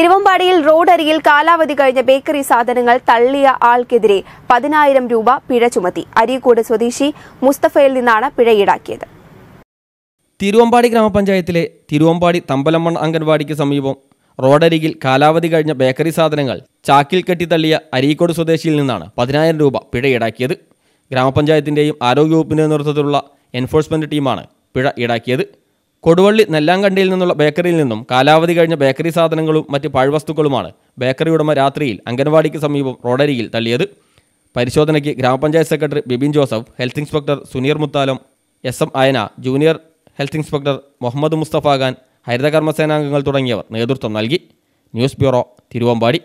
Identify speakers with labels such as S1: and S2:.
S1: തിരുവമ്പാടിയിൽ അരികിൽ കാലാവധി കഴിഞ്ഞ ബേക്കറി സാധനങ്ങൾ തള്ളിയ ആൾക്കെതിരെ പതിനായിരം രൂപ പിഴ ചുമത്തി അരീക്കോട് സ്വദേശി മുസ്തഫയിൽ നിന്നാണ് പിഴ ഈടാക്കിയത്
S2: തിരുവമ്പാടി ഗ്രാമപഞ്ചായത്തിലെ തിരുവമ്പാടി തമ്പലമൺ അംഗൻവാടിക്ക് സമീപം റോഡരികിൽ കാലാവധി കഴിഞ്ഞ ബേക്കറി സാധനങ്ങൾ ചാക്കിൽ കെട്ടി തള്ളിയ അരീക്കോട് സ്വദേശിയിൽ നിന്നാണ് പതിനായിരം രൂപ പിഴ ഈടാക്കിയത് ഗ്രാമപഞ്ചായത്തിൻ്റെയും ആരോഗ്യവകുപ്പിൻ്റെയും നേതൃത്വത്തിലുള്ള എൻഫോഴ്സ്മെൻറ്റ് ടീമാണ് പിഴ ഈടാക്കിയത് കൊടുവള്ളി നെല്ലാങ്കണ്ടിയിൽ നിന്നുള്ള ബേക്കറിയിൽ നിന്നും കാലാവധി കഴിഞ്ഞ ബേക്കറി സാധനങ്ങളും മറ്റ് പാഴ്വസ്തുക്കളുമാണ് ബേക്കറി ഉടമ രാത്രിയിൽ അംഗൻവാടിക്ക് സമീപം റോഡരികിൽ തള്ളിയത് പരിശോധനയ്ക്ക് ഗ്രാമപഞ്ചായത്ത് secretary Bibin Joseph health inspector Suneer Muthalam S M Ayana junior health inspector Muhammad Mustafa Khan ഹരിതകർമ്മസേനാംഗങ്ങൾ തുടങ്ങിയവർ നേതൃത്വം നൽകി ന്യൂസ് ബ്യൂറോ തിരുവമ്പാടി